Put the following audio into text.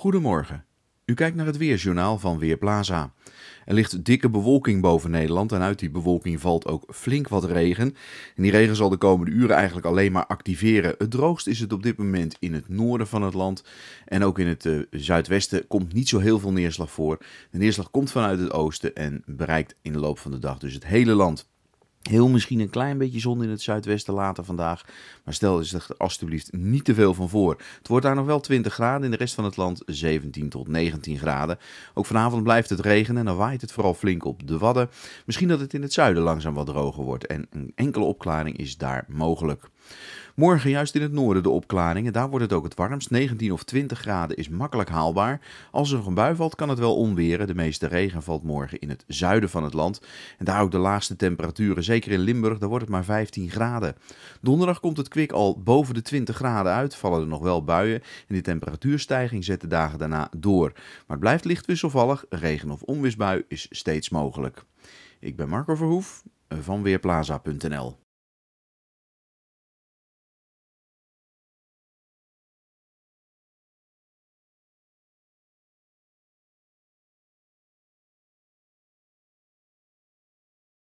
Goedemorgen. U kijkt naar het weerjournaal van Weerplaza. Er ligt dikke bewolking boven Nederland en uit die bewolking valt ook flink wat regen. En die regen zal de komende uren eigenlijk alleen maar activeren. Het droogst is het op dit moment in het noorden van het land. En ook in het eh, zuidwesten komt niet zo heel veel neerslag voor. De neerslag komt vanuit het oosten en bereikt in de loop van de dag dus het hele land. Heel misschien een klein beetje zon in het zuidwesten later vandaag. Maar stel dus er alsjeblieft niet te veel van voor. Het wordt daar nog wel 20 graden. In de rest van het land 17 tot 19 graden. Ook vanavond blijft het regenen en dan waait het vooral flink op de wadden. Misschien dat het in het zuiden langzaam wat droger wordt. En een enkele opklaring is daar mogelijk. Morgen juist in het noorden de opklaringen. Daar wordt het ook het warmst. 19 of 20 graden is makkelijk haalbaar. Als er nog een bui valt, kan het wel onweren. De meeste regen valt morgen in het zuiden van het land. En daar ook de laagste temperaturen. Zeker in Limburg, daar wordt het maar 15 graden. Donderdag komt het kwik al boven de 20 graden uit. Vallen er nog wel buien. En die temperatuurstijging zet de dagen daarna door. Maar het blijft licht wisselvallig. Regen of onweersbui is steeds mogelijk. Ik ben Marco Verhoef eh, van Weerplaza.nl.